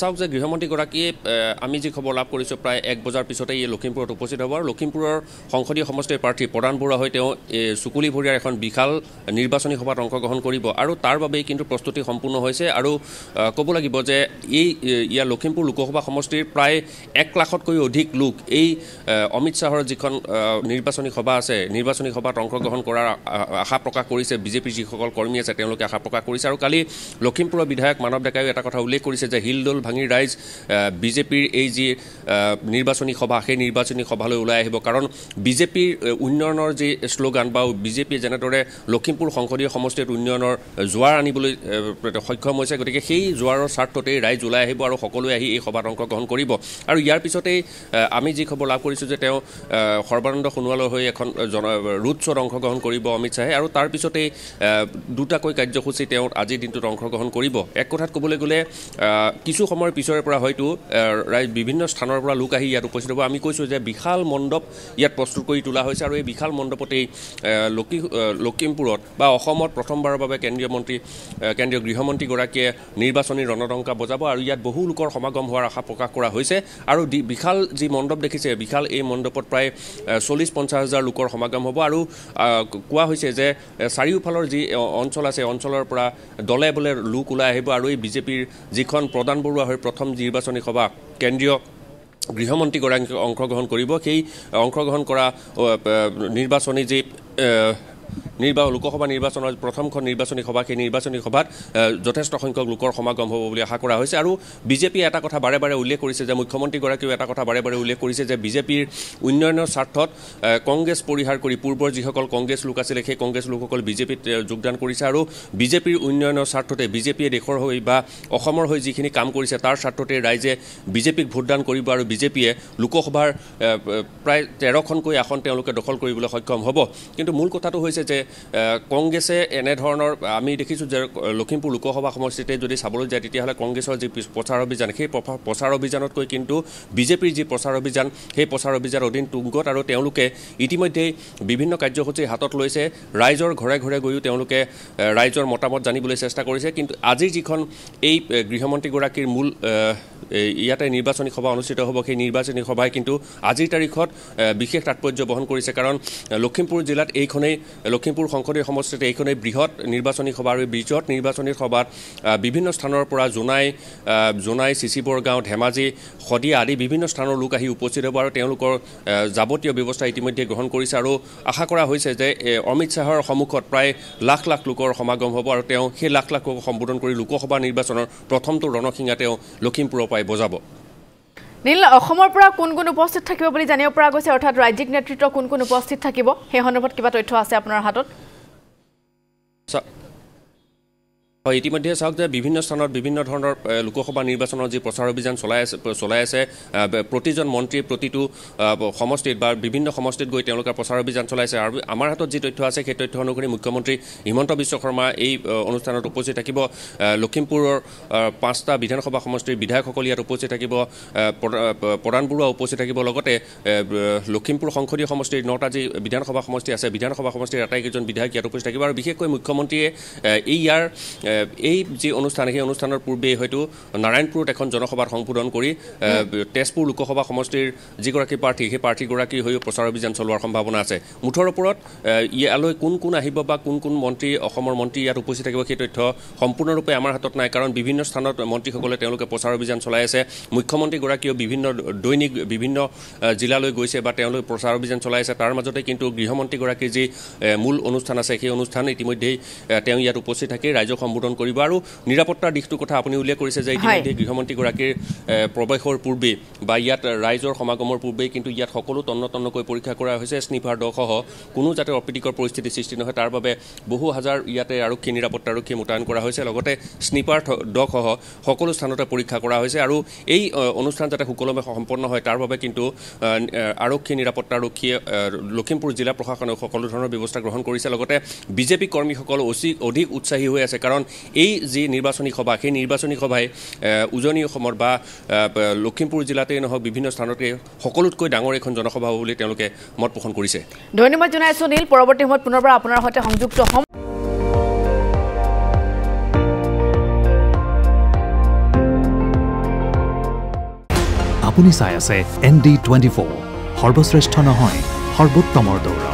চাওক যে গৃহমন্ত্ৰীগৰাকীয়ে আমি যি খবৰ লাভ কৰিছোঁ প্ৰায় এক বজাৰ পিছতে ই লখিমপুৰত উপস্থিত হ'ব আৰু লখিমপুৰৰ সংসদীয় সমষ্টিৰ প্ৰাৰ্থী প্ৰদান বৰুৱা হৈ তেওঁ এই চুকুলিভৰীয়াৰ এখন বিশাল নিৰ্বাচনী সভাত অংশগ্ৰহণ কৰিব আৰু তাৰ বাবেই কিন্তু প্ৰস্তুতি সম্পূৰ্ণ হৈছে আৰু ক'ব লাগিব যে এই ইয়াৰ লখিমপুৰ লোকসভা সমষ্টিৰ প্ৰায় এক লাখতকৈও অধিক লোক এই অমিত শ্বাহৰ যিখন নিৰ্বাচনী সভা আছে নিৰ্বাচনী সভাত অংশগ্ৰহণ কৰাৰ আশা প্ৰকাশ কৰিছে বিজেপিৰ যিসকল কৰ্মী আছে তেওঁলোকে আশা প্ৰকাশ কৰিছে আৰু কালি লখিমপুৰৰ বিধায়ক মানৱ ডেকায়ো এটা কথা উল্লেখ কৰিছে যে শিলদৈ দল ভাঙি ৰাইজ বিজেপিৰ এই যি নিৰ্বাচনী সভা সেই নিৰ্বাচনী সভালৈ ওলাই আহিব কাৰণ বিজেপিৰ উন্নয়নৰ যি শ্লোগান বা বিজেপিয়ে যেনেদৰে লখিমপুৰ সংসদীয় সমষ্টিত উন্নয়নৰ জোৱাৰ আনিবলৈ সক্ষম হৈছে গতিকে সেই জোৱাৰৰ স্বাৰ্থতেই ৰাইজ ওলাই আহিব আৰু সকলোৱে আহি এই সভাত অংশগ্ৰহণ কৰিব আৰু ইয়াৰ পিছতেই আমি যি খবৰ লাভ কৰিছোঁ যে তেওঁ সৰ্বানন্দ সোণোৱালৰ হৈ এখন জন ৰোড শ্বত অংশগ্ৰহণ কৰিব অমিত শ্বাহে আৰু তাৰ পিছতেই দুটাকৈ কাৰ্যসূচী তেওঁ আজিৰ দিনটোত অংশগ্ৰহণ কৰিব এক কথাত ক'বলৈ গ'লে কিছু কিছু সময়ৰ পিছৰে পৰা হয়তো ৰাইজ বিভিন্ন স্থানৰ পৰা লোক আহি ইয়াত উপস্থিত হ'ব আমি কৈছোঁ যে বিশাল মণ্ডপ ইয়াত প্ৰস্তুত কৰি তোলা হৈছে আৰু এই বিশাল মণ্ডপতেই লখী লখিমপুৰত বা অসমত প্ৰথমবাৰৰ বাবে কেন্দ্ৰীয় মন্ত্ৰী কেন্দ্ৰীয় গৃহমন্ত্ৰীগৰাকীয়ে নিৰ্বাচনী ৰণতংকা বজাব আৰু ইয়াত বহু লোকৰ সমাগম হোৱাৰ আশা প্ৰকাশ কৰা হৈছে আৰু বিশাল যি মণ্ডপ দেখিছে বিশাল এই মণ্ডপত প্ৰায় চল্লিছ পঞ্চাছ হাজাৰ লোকৰ সমাগম হ'ব আৰু কোৱা হৈছে যে চাৰিওফালৰ যি অঞ্চল আছে অঞ্চলৰ পৰা দলে বলে লোক ওলাই আহিব আৰু এই বিজেপিৰ যিখন প্ৰধানবোৰ বৰুৱা হৈ প্ৰথম নিৰ্বাচনী সভা কেন্দ্ৰীয় গৃহমন্ত্ৰীগৰাকীক অংশগ্ৰহণ কৰিব সেই অংশগ্ৰহণ কৰা নিৰ্বাচনী যি নিৰ্বা লোকসভা নিৰ্বাচনৰ প্ৰথমখন নিৰ্বাচনী সভা সেই নিৰ্বাচনী সভাত যথেষ্ট সংখ্যক লোকৰ সমাগম হ'ব বুলি আশা কৰা হৈছে আৰু বিজেপিয়ে এটা কথা বাৰে বাৰে উল্লেখ কৰিছে যে মুখ্যমন্ত্ৰীগৰাকীয়েও এটা কথা বাৰে বাৰে উল্লেখ কৰিছে যে বিজেপিৰ উন্নয়নৰ স্বাৰ্থত কংগ্ৰেছ পৰিহাৰ কৰি পূৰ্বৰ যিসকল কংগ্ৰেছ লোক আছিলে সেই কংগ্ৰেছ লোকসকল বিজেপিত যোগদান কৰিছে আৰু বিজেপিৰ উন্নয়নৰ স্বাৰ্থতে বিজেপিয়ে দেশৰ হৈ বা অসমৰ হৈ যিখিনি কাম কৰিছে তাৰ স্বাৰ্থতে ৰাইজে বিজেপিক ভোটদান কৰিব আৰু বিজেপিয়ে লোকসভাৰ প্ৰায় তেৰখনকৈ আসন তেওঁলোকে দখল কৰিবলৈ সক্ষম হ'ব কিন্তু মূল কথাটো হৈছে যে কংগ্ৰেছে এনেধৰণৰ আমি দেখিছোঁ যে লখিমপুৰ লোকসভা সমষ্টিতে যদি চাবলৈ যায় তেতিয়াহ'লে কংগ্ৰেছৰ যি প্ৰচাৰ অভিযান সেই প্ৰচাৰ অভিযানতকৈ কিন্তু বিজেপিৰ যি প্ৰচাৰ অভিযান সেই প্ৰচাৰ অভিযানৰ অধীন তুংগত আৰু তেওঁলোকে ইতিমধ্যেই বিভিন্ন কাৰ্যসূচী হাতত লৈছে ৰাইজৰ ঘৰে ঘৰে গৈও তেওঁলোকে ৰাইজৰ মতামত জানিবলৈ চেষ্টা কৰিছে কিন্তু আজি যিখন এই গৃহমন্ত্ৰীগৰাকীৰ মূল ইয়াতে নিৰ্বাচনী সভা অনুষ্ঠিত হ'ব সেই নিৰ্বাচনী সভাই কিন্তু আজিৰ তাৰিখত বিশেষ তাৎপৰ্য বহন কৰিছে কাৰণ লখিমপুৰ জিলাত এইখনেই লখিমপুৰ লখিমপুৰ সংসদীয় সমষ্টিতে এইখনেই বৃহৎ নিৰ্বাচনী সভা আৰু বৃহৎ নিৰ্বাচনী সভাত বিভিন্ন স্থানৰ পৰা জোনাই জোনাই চিচিবৰ গাঁও ধেমাজি শদিয়া আদি বিভিন্ন স্থানৰ লোক আহি উপস্থিত হ'ব আৰু তেওঁলোকৰ যাৱতীয় ব্যৱস্থা ইতিমধ্যে গ্ৰহণ কৰিছে আৰু আশা কৰা হৈছে যে অমিত শ্বাহৰ সন্মুখত প্ৰায় লাখ লাখ লোকৰ সমাগম হ'ব আৰু তেওঁ সেই লাখ লাখ লোকক সম্বোধন কৰি লোকসভা নিৰ্বাচনৰ প্ৰথমটো ৰণসিংহা তেওঁ লখিমপুৰৰ পৰাই বজাব নীল অসমৰ পৰা কোন কোন উপস্থিত থাকিব বুলি জানিব পৰা গৈছে অৰ্থাৎ ৰাজ্যিক নেতৃত্ব কোন কোন উপস্থিত থাকিব সেই সন্দৰ্ভত কিবা তথ্য আছে আপোনাৰ হাতত হয় ইতিমধ্যে চাওক যে বিভিন্ন স্থানত বিভিন্ন ধৰণৰ লোকসভা নিৰ্বাচনৰ যি প্ৰচাৰ অভিযান চলাই আছে চলাই আছে প্ৰতিজন মন্ত্ৰী প্ৰতিটো সমষ্টিত বা বিভিন্ন সমষ্টিত গৈ তেওঁলোকে প্ৰচাৰ অভিযান চলাইছে আৰু আমাৰ হাতত যি তথ্য আছে সেই তথ্য অনুসৰি মুখ্যমন্ত্ৰী হিমন্ত বিশ্ব শৰ্মা এই অনুষ্ঠানত উপস্থিত থাকিব লখিমপুৰৰ পাঁচটা বিধানসভা সমষ্টিৰ বিধায়কসকল ইয়াত উপস্থিত থাকিব প্ৰধান বৰুৱা উপস্থিত থাকিব লগতে লখিমপুৰ সংসদীয় সমষ্টিৰ নটা যি বিধানসভা সমষ্টি আছে বিধানসভা সমষ্টিৰ আটাইকেইজন বিধায়ক ইয়াত উপস্থিত থাকিব আৰু বিশেষকৈ মুখ্যমন্ত্ৰীয়ে এই ইয়াৰ এই যি অনুষ্ঠান সেই অনুষ্ঠানৰ পূৰ্বেই হয়তো নাৰায়ণপুৰত এখন জনসভাত সংশোধন কৰি তেজপুৰ লোকসভা সমষ্টিৰ যিগৰাকী প্ৰাৰ্থী সেই প্ৰাৰ্থীগৰাকী হৈও প্ৰচাৰ অভিযান চলোৱাৰ সম্ভাৱনা আছে মুঠৰ ওপৰত ইয়ালৈ কোন কোন আহিব বা কোন কোন মন্ত্ৰী অসমৰ মন্ত্ৰী ইয়াত উপস্থিত থাকিব সেই তথ্য সম্পূৰ্ণৰূপে আমাৰ হাতত নাই কাৰণ বিভিন্ন স্থানত মন্ত্ৰীসকলে তেওঁলোকে প্ৰচাৰ অভিযান চলাই আছে মুখ্যমন্ত্ৰীগৰাকীয়েও বিভিন্ন দৈনিক বিভিন্ন জিলালৈ গৈছে বা তেওঁলোকে প্ৰচাৰ অভিযান চলাই আছে তাৰ মাজতে কিন্তু গৃহমন্ত্ৰীগৰাকীৰ যি মূল অনুষ্ঠান আছে সেই অনুষ্ঠান ইতিমধ্যেই তেওঁ ইয়াত উপস্থিত থাকি ৰাইজক সম্বোধন সংশোধন কৰিব আৰু নিৰাপত্তাৰ দিশটোৰ কথা আপুনি উল্লেখ কৰিছে যে ইতিমধ্যে গৃহমন্ত্ৰীগৰাকীৰ প্ৰৱেশৰ পূৰ্বেই বা ইয়াত ৰাইজৰ সমাগমৰ পূৰ্বেই কিন্তু ইয়াত সকলো তন্ন তন্নকৈ পৰীক্ষা কৰা হৈছে স্নিফাৰ দহসহ কোনো যাতে অপ্ৰীতিকৰ পৰিস্থিতি সৃষ্টি নহয় তাৰ বাবে বহু হাজাৰ ইয়াতে আৰক্ষী নিৰাপত্তাৰক্ষী মোতায়ন কৰা হৈছে লগতে স্নিপাৰ দসহ সকলো স্থানতে পৰীক্ষা কৰা হৈছে আৰু এই অনুষ্ঠান যাতে সুকলমে সম্পন্ন হয় তাৰ বাবে কিন্তু আৰক্ষী নিৰাপত্তাৰক্ষীয়ে লখিমপুৰ জিলা প্ৰশাসনে সকলো ধৰণৰ ব্যৱস্থা গ্ৰহণ কৰিছে লগতে বিজেপি কৰ্মীসকল অচি অধিক উৎসাহী হৈ আছে কাৰণ এই যি নিৰ্বাচনী সভা সেই নিৰ্বাচনী সভাই উজনি অসমৰ বা লখিমপুৰ জিলাতেই নহওক বিভিন্ন স্থানতে সকলোতকৈ ডাঙৰ এখন জনসভা হ'ব বুলি তেওঁলোকে মত পোষণ কৰিছে ধন্যবাদ জনাইছো নীল পৰৱৰ্তী সময়ত পুনৰবাৰ আপোনাৰ সৈতে সংযুক্ত হ'ম আপুনি চাই আছে এন ডি টুৱেণ্টি ফ'ৰ সৰ্বশ্ৰেষ্ঠ নহয় সৰ্বোত্তমৰ দৌৰ